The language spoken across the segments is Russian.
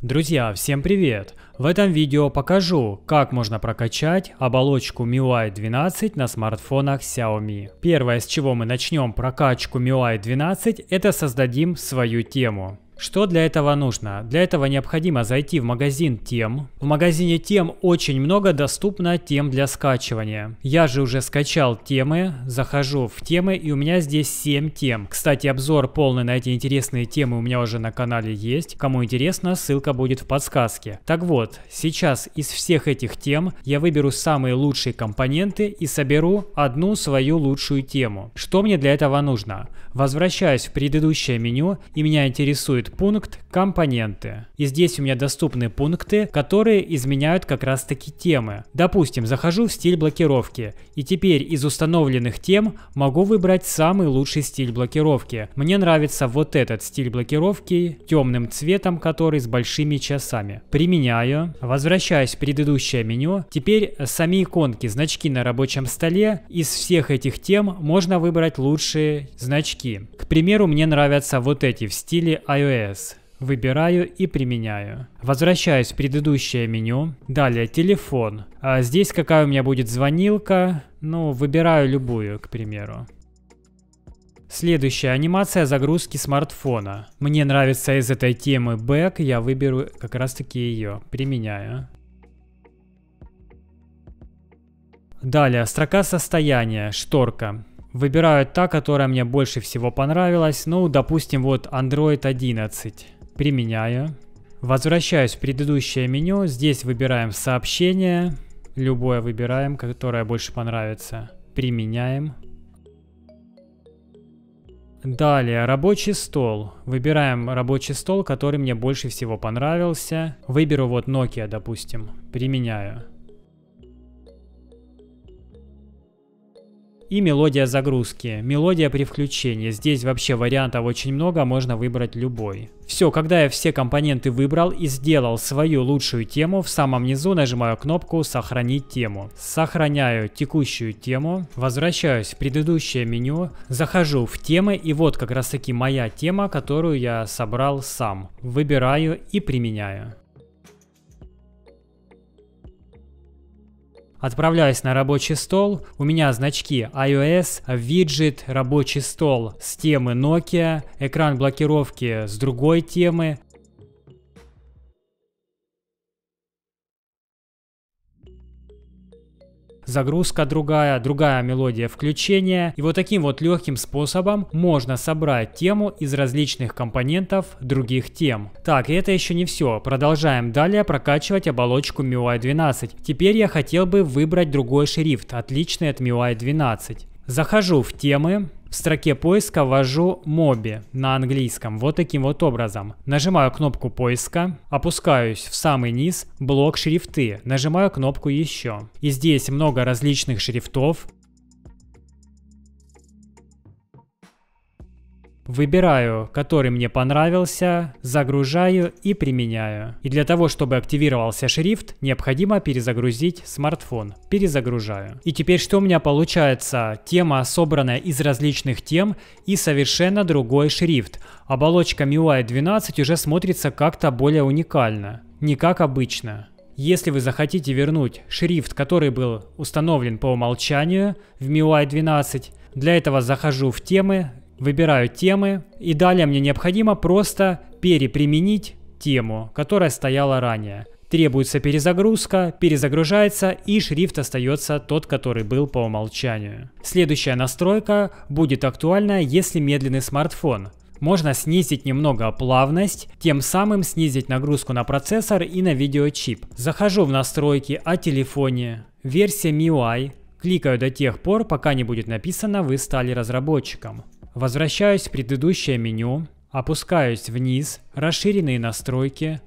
Друзья, всем привет! В этом видео покажу, как можно прокачать оболочку MIUI 12 на смартфонах Xiaomi. Первое, с чего мы начнем прокачку MIUI 12, это создадим свою тему. Что для этого нужно? Для этого необходимо зайти в магазин тем. В магазине тем очень много доступно тем для скачивания. Я же уже скачал темы, захожу в темы и у меня здесь 7 тем. Кстати, обзор полный на эти интересные темы у меня уже на канале есть. Кому интересно, ссылка будет в подсказке. Так вот, сейчас из всех этих тем я выберу самые лучшие компоненты и соберу одну свою лучшую тему. Что мне для этого нужно? Возвращаюсь в предыдущее меню и меня интересует будет пункт «Компоненты». И здесь у меня доступны пункты, которые изменяют как раз таки темы. Допустим, захожу в стиль блокировки, и теперь из установленных тем могу выбрать самый лучший стиль блокировки. Мне нравится вот этот стиль блокировки, темным цветом который с большими часами. Применяю, возвращаюсь в предыдущее меню. Теперь сами иконки, значки на рабочем столе. Из всех этих тем можно выбрать лучшие значки. К примеру, мне нравятся вот эти в стиле iOS. JS. Выбираю и применяю. Возвращаюсь в предыдущее меню. Далее телефон. А здесь какая у меня будет звонилка. Ну, выбираю любую, к примеру. Следующая анимация загрузки смартфона. Мне нравится из этой темы Back, я выберу как раз таки ее, применяю. Далее, строка состояния, шторка. Выбираю та, которая мне больше всего понравилась. Ну, допустим, вот Android 11. Применяю. Возвращаюсь в предыдущее меню. Здесь выбираем сообщение. Любое выбираем, которое больше понравится. Применяем. Далее, рабочий стол. Выбираем рабочий стол, который мне больше всего понравился. Выберу вот Nokia, допустим. Применяю. И мелодия загрузки, мелодия при включении. Здесь вообще вариантов очень много, а можно выбрать любой. Все, когда я все компоненты выбрал и сделал свою лучшую тему, в самом низу нажимаю кнопку «Сохранить тему». Сохраняю текущую тему, возвращаюсь в предыдущее меню, захожу в темы и вот как раз таки моя тема, которую я собрал сам. Выбираю и применяю. Отправляюсь на рабочий стол, у меня значки iOS, виджет, рабочий стол с темы Nokia, экран блокировки с другой темы, загрузка другая, другая мелодия включения. И вот таким вот легким способом можно собрать тему из различных компонентов других тем. Так, и это еще не все. Продолжаем далее прокачивать оболочку MIUI 12. Теперь я хотел бы выбрать другой шрифт, отличный от MIUI 12. Захожу в темы, в строке поиска ввожу моби на английском вот таким вот образом. Нажимаю кнопку поиска, опускаюсь в самый низ, блок шрифты, нажимаю кнопку еще. И здесь много различных шрифтов, Выбираю, который мне понравился, загружаю и применяю. И для того, чтобы активировался шрифт, необходимо перезагрузить смартфон. Перезагружаю. И теперь что у меня получается? Тема, собранная из различных тем и совершенно другой шрифт. Оболочка MIUI 12 уже смотрится как-то более уникально. Не как обычно. Если вы захотите вернуть шрифт, который был установлен по умолчанию в MIUI 12, для этого захожу в темы, Выбираю темы и далее мне необходимо просто переприменить тему, которая стояла ранее. Требуется перезагрузка, перезагружается и шрифт остается тот, который был по умолчанию. Следующая настройка будет актуальна, если медленный смартфон. Можно снизить немного плавность, тем самым снизить нагрузку на процессор и на видеочип. Захожу в настройки о телефоне, версия MIUI, кликаю до тех пор, пока не будет написано «Вы стали разработчиком». Возвращаюсь в предыдущее меню, опускаюсь вниз, расширенные настройки.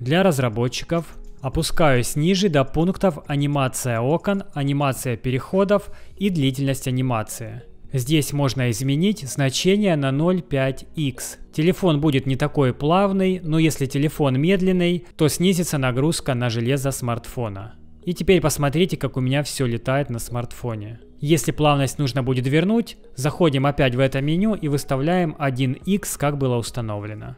Для разработчиков опускаюсь ниже до пунктов анимация окон, анимация переходов и длительность анимации. Здесь можно изменить значение на 0.5x. Телефон будет не такой плавный, но если телефон медленный, то снизится нагрузка на железо смартфона. И теперь посмотрите, как у меня все летает на смартфоне. Если плавность нужно будет вернуть, заходим опять в это меню и выставляем 1x, как было установлено.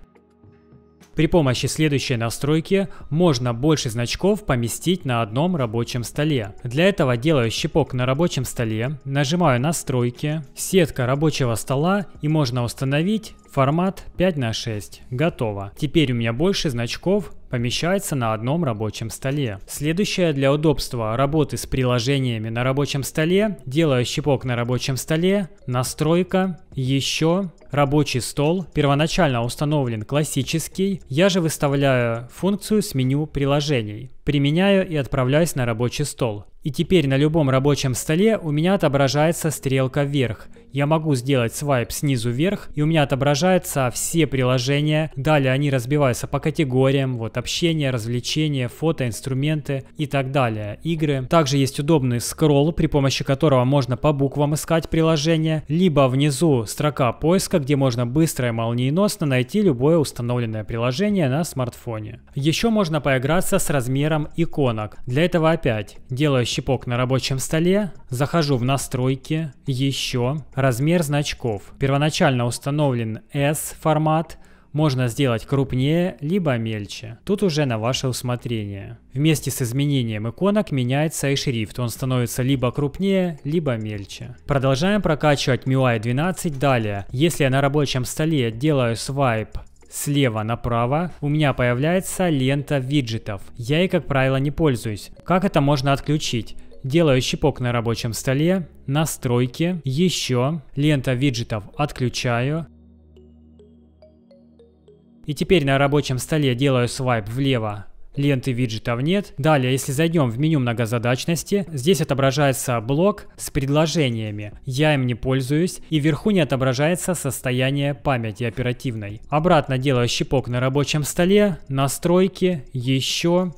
При помощи следующей настройки можно больше значков поместить на одном рабочем столе. Для этого делаю щипок на рабочем столе, нажимаю настройки, сетка рабочего стола и можно установить Формат 5 на 6. Готово. Теперь у меня больше значков помещается на одном рабочем столе. Следующее для удобства работы с приложениями на рабочем столе, делаю щипок на рабочем столе, настройка, еще, рабочий стол. Первоначально установлен классический, я же выставляю функцию с меню приложений. Применяю и отправляюсь на рабочий стол. И теперь на любом рабочем столе у меня отображается стрелка вверх. Я могу сделать свайп снизу вверх, и у меня отображаются все приложения. Далее они разбиваются по категориям, вот общение, развлечения, фото, инструменты и так далее, игры. Также есть удобный скролл, при помощи которого можно по буквам искать приложение, либо внизу строка поиска, где можно быстро и молниеносно найти любое установленное приложение на смартфоне. Еще можно поиграться с размером размером иконок. Для этого опять делаю щипок на рабочем столе, захожу в настройки, еще, размер значков. Первоначально установлен S формат, можно сделать крупнее, либо мельче. Тут уже на ваше усмотрение. Вместе с изменением иконок меняется и шрифт, он становится либо крупнее, либо мельче. Продолжаем прокачивать MIUI 12 далее. Если я на рабочем столе делаю свайп Слева направо у меня появляется лента виджетов. Я ей, как правило, не пользуюсь. Как это можно отключить? Делаю щипок на рабочем столе, настройки, еще, лента виджетов отключаю. И теперь на рабочем столе делаю свайп влево ленты виджетов нет. Далее, если зайдем в меню многозадачности, здесь отображается блок с предложениями. Я им не пользуюсь, и вверху не отображается состояние памяти оперативной. Обратно делаю щипок на рабочем столе, настройки, еще,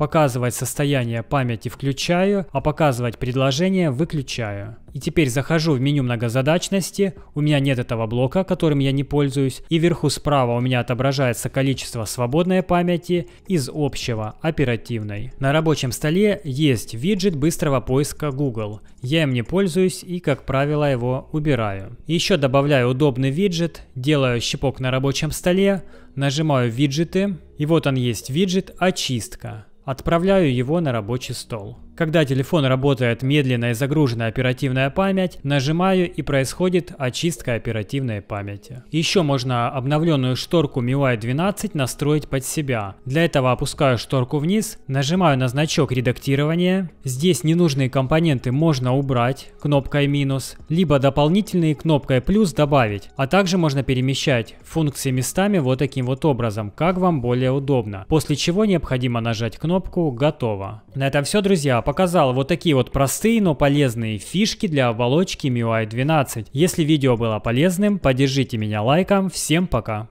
Показывать состояние памяти включаю, а показывать предложение выключаю. И теперь захожу в меню многозадачности, у меня нет этого блока, которым я не пользуюсь, и вверху справа у меня отображается количество свободной памяти из общего, оперативной. На рабочем столе есть виджет быстрого поиска Google. Я им не пользуюсь и, как правило, его убираю. Еще добавляю удобный виджет, делаю щипок на рабочем столе, нажимаю виджеты, и вот он есть виджет «Очистка». Отправляю его на рабочий стол. Когда телефон работает медленно и загружена оперативная память, нажимаю и происходит очистка оперативной памяти. Еще можно обновленную шторку MIUI 12 настроить под себя. Для этого опускаю шторку вниз, нажимаю на значок редактирования. Здесь ненужные компоненты можно убрать кнопкой минус, либо дополнительные кнопкой плюс добавить. А также можно перемещать функции местами вот таким вот образом, как вам более удобно. После чего необходимо нажать кнопку «Готово». На этом все, друзья показал вот такие вот простые, но полезные фишки для оболочки MIUI 12. Если видео было полезным, поддержите меня лайком. Всем пока!